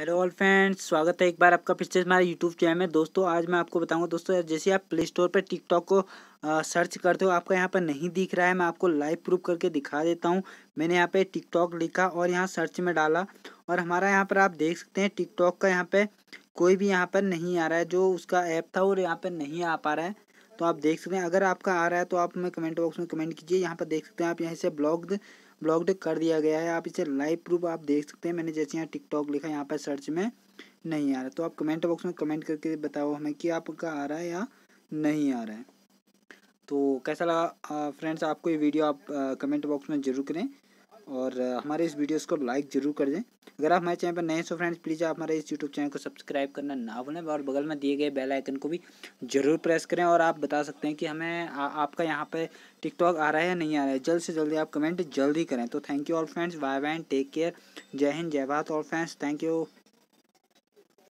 hello all friends स्वागत है एक बार आपका फिर से हमारे यूट्यूब चैनल में दोस्तों आज मैं आपको बताऊंगा दोस्तों जैसे आप प्ले स्टोर पर टिकटॉक को आ, सर्च करते हो आपका यहाँ पर नहीं दिख रहा है मैं आपको लाइव प्रूफ करके दिखा देता हूँ मैंने यहाँ पे टिकटॉक लिखा और यहाँ सर्च में डाला और हमारा यहाँ पर आप देख सकते हैं टिकटॉक का यहाँ पर कोई भी यहाँ पर नहीं आ रहा है जो उसका ऐप था वो यहाँ पर नहीं आ पा रहा है तो आप देख सकते हैं अगर आपका आ रहा है तो आप हमें कमेंट बॉक्स में कमेंट कीजिए यहाँ पर देख सकते हैं आप यहाँ से ब्लॉग्ड ब्लॉक्ड कर दिया गया है आप इसे लाइव प्रूफ आप देख सकते हैं मैंने जैसे यहाँ टिकटॉक लिखा यहाँ पर सर्च में नहीं आ रहा तो आप कमेंट बॉक्स में कमेंट करके बताओ हमें कि आपका आ रहा है या नहीं आ रहा है तो कैसा लगा फ्रेंड्स आपको ये वीडियो आप कमेंट बॉक्स में ज़रूर करें और हमारे इस वीडियोस को लाइक जरूर कर दें अगर आप हमारे चैनल पर नए तो फ्रेंड्स प्लीज़ आप हमारे इस यूट्यूब चैनल को सब्सक्राइब करना ना भूलें और बगल में दिए गए बेल आइकन को भी ज़रूर प्रेस करें और आप बता सकते हैं कि हमें आ, आपका यहाँ पर टिकटॉक आ रहा है या नहीं आ रहा है जल्द से जल्दी आप कमेंट जल्दी करें तो thank you all friends bye bye take care जय हिंद जय Bharat all friends thank you